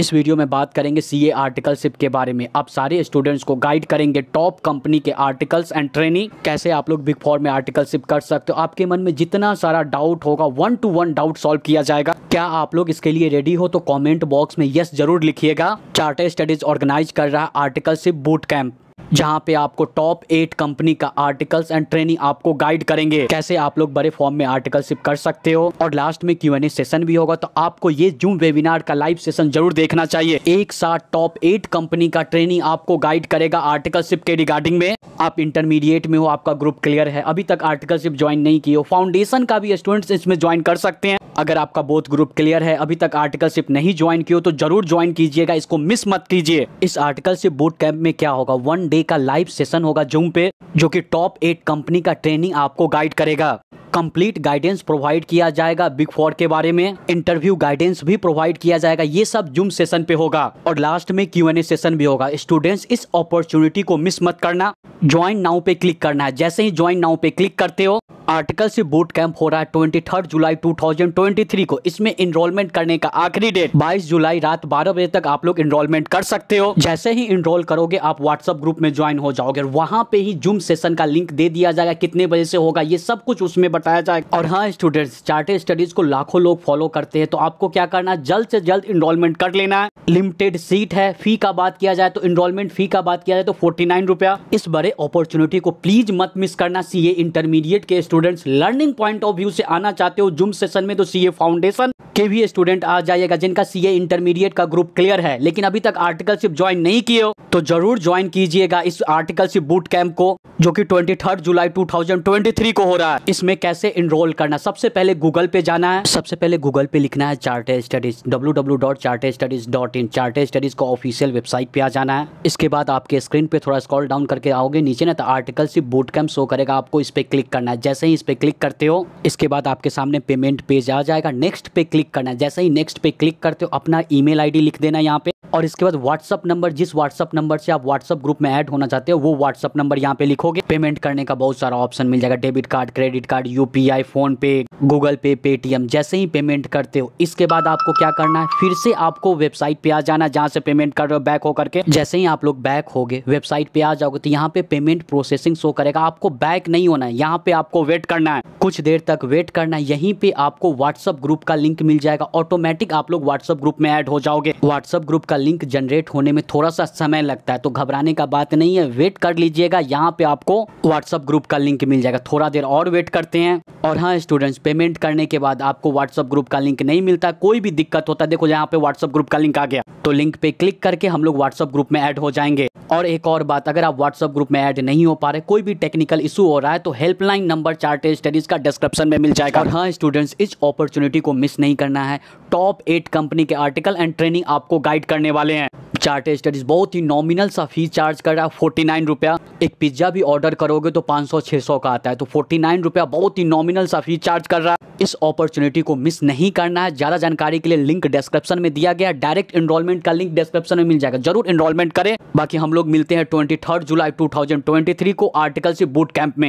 इस वीडियो में बात करेंगे सीए आर्टिकलशिप के बारे में आप सारे स्टूडेंट्स को गाइड करेंगे टॉप कंपनी के आर्टिकल्स एंड ट्रेनिंग कैसे आप लोग बिग फोर में आर्टिकलशिप कर सकते हो आपके मन में जितना सारा डाउट होगा one to one doubt solve किया जाएगा क्या आप लोग इसके लिए रेडी हो तो कॉमेंट बॉक्स में यस जरूर लिखिएगा चार्टर स्टडीज ऑर्गेनाइज कर रहा आर्टिकलशिप बूट कैंप जहां पे आपको टॉप एट कंपनी का आर्टिकल्स एंड ट्रेनिंग आपको गाइड करेंगे कैसे आप लोग बड़े फॉर्म में आर्टिकलशिप कर सकते हो और लास्ट में क्यू एन ए सेशन भी होगा तो आपको ये जूम वेबिनार का लाइव सेशन जरूर देखना चाहिए एक साथ टॉप एट कंपनी का ट्रेनिंग आपको गाइड करेगा आर्टिकलशिप के रिगार्डिंग में आप इंटरमीडिएट में हो आपका ग्रुप क्लियर है अभी तक आर्टिकलशिप ज्वाइन नहीं किया हो फाउंडेशन का भी स्टूडेंट्स इसमें ज्वाइन कर सकते हैं अगर आपका बोथ ग्रुप क्लियर है अभी तक आर्टिकलशिप नहीं ज्वाइन किया तो जरूर ज्वाइन कीजिएगा इसको मिस मत कीजिए इस आर्टिकलशिप बोट कैंप में क्या होगा वन डे का लाइव सेशन होगा जूम पे जो कि टॉप एट कंपनी का ट्रेनिंग आपको गाइड करेगा कंप्लीट गाइडेंस प्रोवाइड किया जाएगा बिग फोर के बारे में इंटरव्यू गाइडेंस भी प्रोवाइड किया जाएगा ये सब जूम सेशन पे होगा और लास्ट में क्यू एन ए सेशन भी होगा स्टूडेंट्स इस अपॉर्चुनिटी को मिस मत करना ज्वाइन नाउ पे क्लिक करना है जैसे ही ज्वाइन नाउ पे क्लिक करते हो आर्टिकल से बूट कैंप हो रहा है twenty third July two thousand twenty three को इसमें इनरोलमेंट करने का आखिरी डेट बाईस जुलाई रात बारह बजे तक आप लोग इनरोलमेंट कर सकते हो जैसे ही इनरोल करोगे आप व्हाट्सअप ग्रुप में ज्वाइन हो जाओगे वहाँ पे ही जूम सेशन का लिंक दे दिया जाएगा कितने बजे से होगा ये सब कुछ उसमें बताया जाएगा और हाँ स्टूडेंट्स चार्टे स्टडीज को लाखों लोग फॉलो करते हैं तो आपको क्या करना है जल्द से जल्द इनरोलमेंट कर लेना है लिमिटेड सीट है फी का बात किया जाए तो इनरोलमेंट फी का बात किया जाए तो फोर्टी नाइन रुपया इस बड़े अपॉर्चुनिटी को प्लीज मत मिस करना सी इंटरमीडिएट के student students learning point of view से आना चाहते हो जूम सेशन में तो सीए फाउंडेशन के भी स्टूडेंट आ जाएगा जिनका सीए इंटरमीडिएट का ग्रुप क्लियर है लेकिन अभी तक आर्टिकलशिप ज्वाइन नहीं किए हो तो जरूर ज्वाइन कीजिएगा इस आर्टिकलशिप बूट कैंप को जो कि 23 जुलाई 2023 को हो रहा है इसमें कैसे इनरोल करना सबसे पहले गूगल पे जाना है सबसे पहले गूगल पे लिखना है Chartered Studies W W dot Chartered Studies dot in Chartered Studies को ऑफिशियल वेबसाइट पे आ जाना है इसके बाद आपके स्क्रीन पे थोड़ा स्क्रॉल डाउन करके आओगे नीचे ना तो आर्टिकलशिप बूट कैंप शो करेगा आपको इस पर क्लिक करना है जैसे ही ही इस पर क्लिक करते हो इसके बाद आपके सामने पेमेंट पेज आ जाएगा नेक्स्ट पे क्लिक करना है जैसे ही नेक्स्ट पे क्लिक करते हो अपना ईमेल आईडी लिख देना यहाँ पे और इसके बाद व्हाट्सअप नंबर जिस व्हाट्सअप नंबर से आप व्हाट्सअप ग्रुप में ऐड होना चाहते हो वो व्हाट्सअप नंबर यहाँ पे लिखोगे पेमेंट करने का बहुत सारा ऑप्शन मिल जाएगा debit card credit card UPI PhonePe Google Pay Paytm जैसे ही पेमेंट करते हो इसके बाद आपको क्या करना है फिर से आपको वेबसाइट पे आ जाना जहाँ से पेमेंट कर रहे हो बैक होकर के जैसे ही आप लोग बैक हो वेबसाइट पे आ जाओगे तो यहाँ पे पेमेंट प्रोसेसिंग शो करेगा आपको बैक नहीं होना है यहाँ पे आपको वेट करना है कुछ देर तक वेट करना यहीं पे आपको व्हाट्सअप ग्रुप का लिंक मिल जाएगा ऑटोमेटिक आप लोग व्हाट्सअप ग्रुप में ऐड हो जाओगे व्हाट्सअप ग्रुप का लिंक जनरेट होने में थोड़ा सा समय लगता है तो घबराने का बात नहीं है वेट कर लीजिएगा यहाँ पे आपको व्हाट्सअप ग्रुप का लिंक मिल जाएगा थोड़ा देर और वेट करते हैं और हाँ स्टूडेंट्स पेमेंट करने के बाद आपको व्हाट्सअप ग्रुप का लिंक नहीं मिलता कोई भी दिक्कत होता है देखो यहाँ पे व्हाट्सअप ग्रुप का लिंक आ गया तो लिंक पे क्लिक करके हम लोग व्हाट्सअप ग्रुप में ऐड हो जाएंगे और एक और बात अगर आप व्हाट्सअप ग्रुप में ऐड नहीं हो पा रहे कोई भी टेक्निकल इशू हो रहा है तो हेल्पलाइन नंबर चार्टेड स्टडीज का डिस्क्रिप्शन में मिल जाएगा और हाँ स्टूडेंट्स इस अपॉर्चुनिटी को मिस नहीं करना है टॉप एट कंपनी के आर्टिकल एंड ट्रेनिंग आपको गाइड करने वाले हैं चार्ट स्टडीज बहुत ही नॉमिनल सा फीस चार्ज कर रहा है फोर्टी नाइन रुपया एक पिज्ज़ा भी ऑर्डर करोगे तो पाँच सौ छः सौ का आता है तो फोर्टी नाइन रुपया बहुत ही नॉमिनल सा फीस चार्ज कर रहा है इस अपॉर्चुनिटी को मिस नहीं करना है ज़्यादा जानकारी के लिए लिंक डिस्क्रिप्शन में दिया गया डायरेक्ट इनरोलमेंट का लिंक डिस्क्रिप्शन में मिल जाएगा जरूर इनरोलमेंट करें बाकी हम लोग मिलते हैं ट्वेंटी जुलाई टू को आर्टिकल से बूट कैंप में